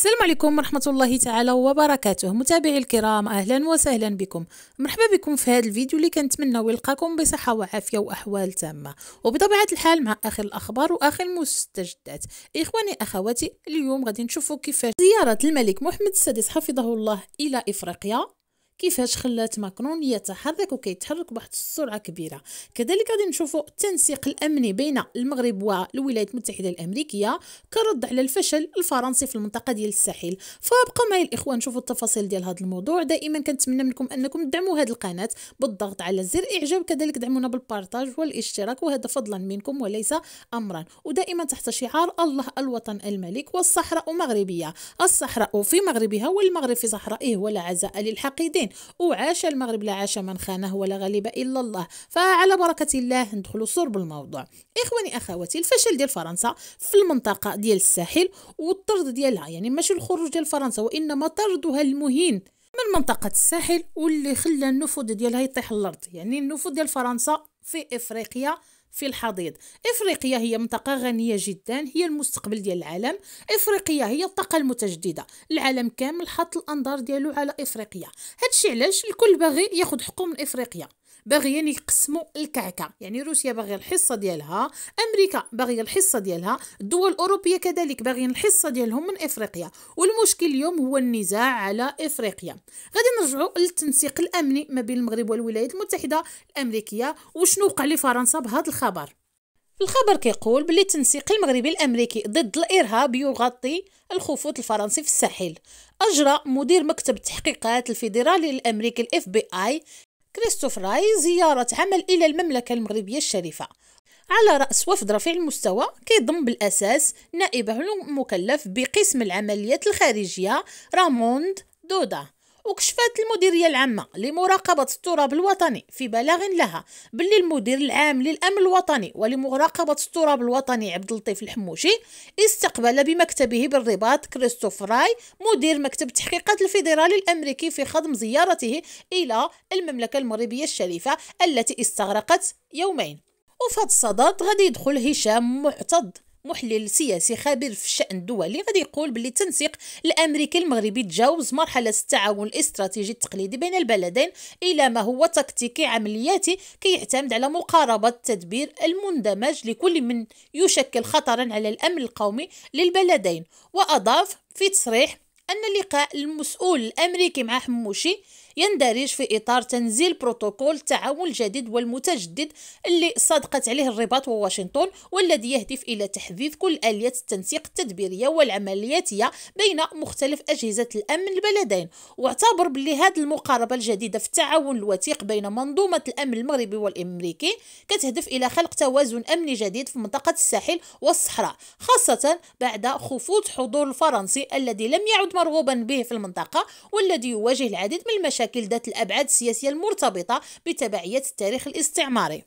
السلام عليكم ورحمة الله تعالى وبركاته متابعي الكرام أهلا وسهلا بكم مرحبا بكم في هذا الفيديو اللي كنتمنى يلقاكم بصحة وعافية وأحوال تامة وبطبيعة الحال مع آخر الأخبار وآخر المستجدات إخواني أخواتي اليوم غادي نشوفوا كيفاش زيارة الملك محمد السادس حفظه الله إلى إفريقيا كيفاش خلات ماكرون يتحرك وكيتحرك بواحد السرعه كبيره كذلك غادي نشوفوا التنسيق الامني بين المغرب والولايات المتحده الامريكيه كرد على الفشل الفرنسي في المنطقه ديال الساحل فابقوا معي الاخوان نشوفوا التفاصيل ديال هذا الموضوع دائما كنتمنى منكم انكم تدعموا هذه القناه بالضغط على زر اعجاب كذلك دعمونا بالبارتاج والاشتراك وهذا فضلا منكم وليس امرا ودائما تحت شعار الله الوطن الملك والصحراء مغربيه الصحراء في مغربها والمغرب في صحرائه ولا عزاء للحقيدين وعاش المغرب لا عاش من خانه ولا غلب الا الله فعلى بركه الله ندخلوا صور بالموضوع اخواني اخواتي الفشل ديال فرنسا في المنطقه ديال الساحل والطرد ديالها يعني ماشي الخروج ديال فرنسا وانما طردها المهين من منطقة الساحل واللي خلى النفوذ ديالها يطيح الأرض يعني النفوذ ديال فرنسا في إفريقيا في الحضيض افريقيا هي منطقه غنيه جدا هي المستقبل ديال العالم افريقيا هي الطاقه المتجدده العالم كامل حط الانظار ديالو على افريقيا هادشي علاش الكل باغي ياخد حقه من افريقيا باغيين يعني يقسموا الكعكه يعني روسيا باغيه الحصه ديالها امريكا باغيه الحصه ديالها الدول الاوروبيه كذلك باغيين الحصه ديالهم من افريقيا والمشكل اليوم هو النزاع على افريقيا غادي نرجعوا للتنسيق الامني ما بين المغرب والولايات المتحده الامريكيه وشنو وقع لفرنسا بهذا الخبر الخبر كيقول بلي التنسيق المغربي الامريكي ضد الارهاب يغطي الخفوت الفرنسي في الساحل اجرى مدير مكتب التحقيقات الفيدرالي الامريكي الاف بي اي كريستوف راي زيارة عمل إلى المملكة المغربية الشريفة على رأس وفد رفيع المستوى كيضم بالأساس نائبه المكلف بقسم العمليات الخارجية راموند دودا وكشفت المديريه العامه لمراقبه التراب الوطني في بلاغ لها باللي المدير العام للامن الوطني ولمراقبه التراب الوطني عبد اللطيف الحموشي استقبل بمكتبه بالرباط كريستوف راي مدير مكتب التحقيقات الفيدرالي الامريكي في خضم زيارته الى المملكه المغربيه الشريفه التي استغرقت يومين وفي الصدد غادي يدخل هشام معتض محلل سياسي خبير في الشأن الدولي غادي يقول باللي التنسيق الأمريكي المغربي تجاوز مرحلة التعاون الاستراتيجي التقليدي بين البلدين إلى ما هو تكتيكي عملياتي كيعتمد كي على مقاربة التدبير المندمج لكل من يشكل خطرا على الأمن القومي للبلدين وأضاف في تصريح أن اللقاء المسؤول الأمريكي مع حموشي يندرج في إطار تنزيل بروتوكول التعاون الجديد والمتجدد اللي صادقت عليه الرباط وواشنطن والذي يهدف إلى تحديث كل آليات التنسيق التدبيرية والعملياتية بين مختلف أجهزة الأمن البلدين واعتبر بلي هذه المقاربة الجديدة في التعاون الوثيق بين منظومة الأمن المغربي والأمريكي كتهدف إلى خلق توازن أمني جديد في منطقة الساحل والصحراء خاصة بعد خفوت حضور الفرنسي الذي لم يعد مرغوبا به في المنطقة والذي يواجه العديد من المشاكل مشاكل ذات الأبعاد السياسية المرتبطة بتبعية التاريخ الاستعماري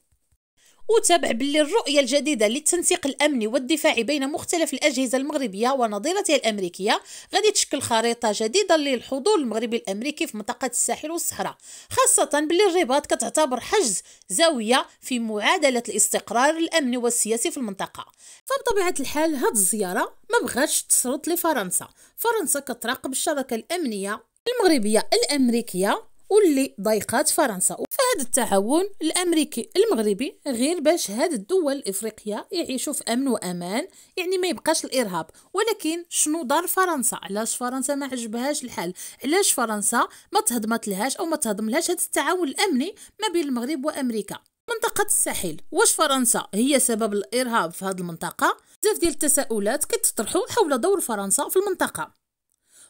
وتابع باللي الرؤية الجديدة للتنسيق الأمني والدفاعي بين مختلف الأجهزة المغربية ونظيرتها الأمريكية غادي تشكل خريطة جديدة للحضور المغربي الأمريكي في منطقة الساحل والصحراء خاصة باللي الرباط كتعتبر حجز زاوية في معادلة الاستقرار الأمني والسياسي في المنطقة فبطبيعة الحال هاد الزيارة ما بغاش تسرط لفرنسا فرنسا كتراقب الشبكة الأمنية المغربية الأمريكية واللي ضايقات فرنسا فهاد التعاون الامريكي المغربي غير باش هاد الدول الافريقيه يعيشوا في امن وامان يعني ما يبقاش الارهاب ولكن شنو دار فرنسا علاش فرنسا ما عجبهاش الحال علاش فرنسا ما تهضمت لهاش او ما تهضم لهاش هاد التعاون الامني ما بين المغرب وامريكا منطقة الساحل واش فرنسا هي سبب الإرهاب في هذه المنطقة؟ بزاف ديال التساؤلات كتطرحوا حول دور فرنسا في المنطقة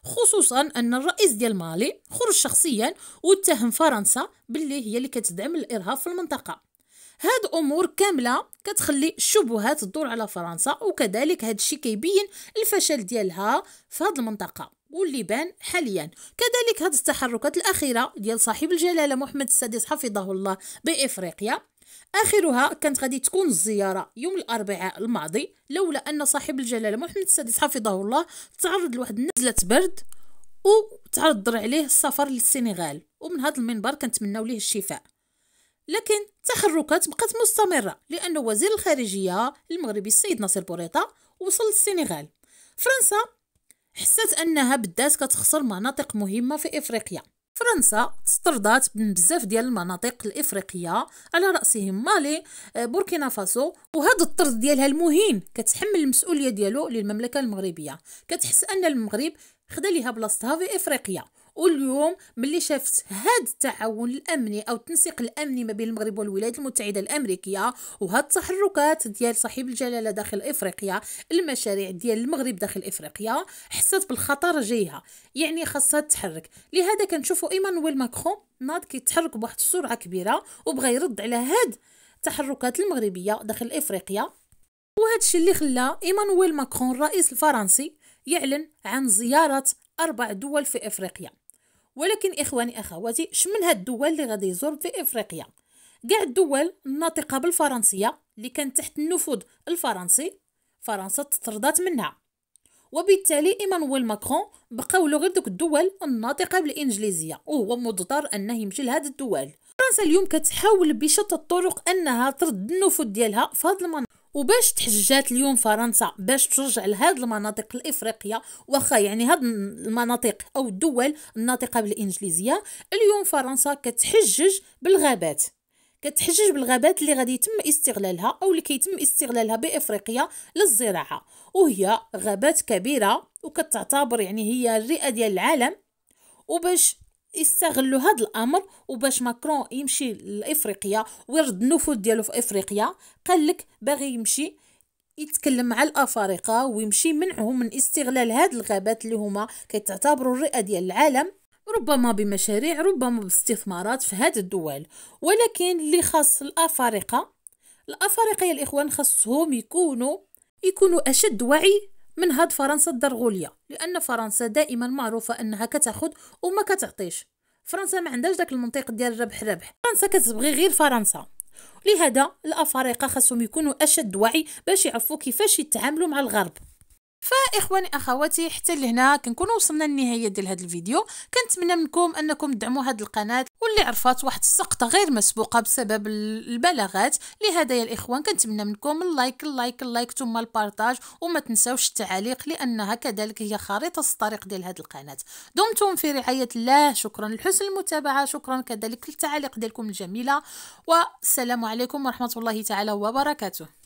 خصوصا أن الرئيس ديال مالي خرج شخصيا واتهم فرنسا باللي هي اللي كتدعم الإرهاب في المنطقة هاد امور كامله كتخلي الشبهات تدور على فرنسا وكذلك هاد الشيء كيبين الفشل ديالها في هاد المنطقه واللي بان حاليا كذلك هاد التحركات الاخيره ديال صاحب الجلاله محمد السادس حفظه الله بافريقيا اخرها كانت غادي تكون الزياره يوم الاربعاء الماضي لولا ان صاحب الجلاله محمد السادس حفظه الله تعرض لواحد نزله برد وتعرض عليه السفر للسنغال ومن هذا المنبر كنتمناو ليه الشفاء لكن التحركات بقات مستمرة لأن وزير الخارجية المغربي السيد ناصر بوريطة وصل للسنغال فرنسا حست أنها بدات كتخسر مناطق مهمة في إفريقيا فرنسا استرضات من بزاف ديال المناطق الافريقيه على راسهم مالي آه، بوركينا فاسو وهذا الطرد ديالها المهين كتحمل المسؤوليه ديالو للمملكه المغربيه كتحس ان المغرب خدا ليها بلاصتها في افريقيا واليوم ملي شافت هاد التعاون الامني او التنسيق الامني ما بين المغرب والولايات المتحده الامريكيه وهاد التحركات ديال صاحب الجلاله داخل افريقيا المشاريع ديال المغرب داخل افريقيا حست بالخطر جايها يعني خاصها تتحرك لهذا كنشوفوا ايمانويل ماكرون ناض كيتحرك بواحد السرعه كبيره وبغى يرد على هاد التحركات المغربيه داخل افريقيا وهذا الشيء اللي خلى ايمانويل ماكرون الرئيس الفرنسي يعلن عن زياره اربع دول في افريقيا ولكن اخواني اخواتي شمن هاد الدول اللي غادي يزور في افريقيا كاع الدول الناطقه بالفرنسيه اللي كانت تحت النفوذ الفرنسي فرنسا تطردات منها وبالتالي ايمانويل ماكرون بقاولو غير دوك الدول الناطقه بالانجليزيه وهو مضطر انه يمشي لهاد الدول فرنسا اليوم كتحاول بشتى الطرق انها ترد النفوذ ديالها في هاد وباش تحجات اليوم فرنسا باش ترجع لهاد المناطق الافريقيه واخا يعني هاد المناطق او الدول الناطقه بالانجليزيه اليوم فرنسا كتحجج بالغابات كتحجج بالغابات اللي غادي يتم استغلالها او اللي كيتم استغلالها بافريقيا للزراعه وهي غابات كبيره وكتعتبر يعني هي الرئه ديال العالم وباش استغلوا هذا الامر وباش ماكرون يمشي لافريقيا ويرد النفوذ ديالو في افريقيا قال لك باغي يمشي يتكلم مع الافارقه ويمشي منعهم من استغلال هاد الغابات اللي هما كيتعتبروا الرئه ديال العالم ربما بمشاريع ربما باستثمارات في هاد الدول ولكن اللي خاص الافارقه الافارقه يا الاخوان خاصهم يكونوا يكونوا اشد وعي هاد فرنسا الدرغولية لأن فرنسا دائما معروفة أنها كتاخد وما كتعطيش فرنسا ما عندهاش داك المنطق ديال ربح ربح فرنسا كتبغي غير فرنسا لهذا الافارقه خاصهم يكونوا اشد وعي باش يعرفوا كيفاش يتعاملوا مع الغرب فاخواني اخواتي حتى لهنا كنكون وصلنا للنهايه ديال هذا الفيديو كنتمنى منكم انكم تدعموا هذه القناه واللي عرفات واحد السقطه غير مسبوقه بسبب البلاغات لهذا يا الاخوان كنتمنى منكم اللايك اللايك اللايك ثم البارتاج وما تنساوش التعاليق لانها كذلك هي خريطه الطريق ديال هذه القناه دمتم في رعايه الله شكرا لحسن المتابعه شكرا كذلك للتعاليق ديالكم الجميله والسلام عليكم ورحمه الله تعالى وبركاته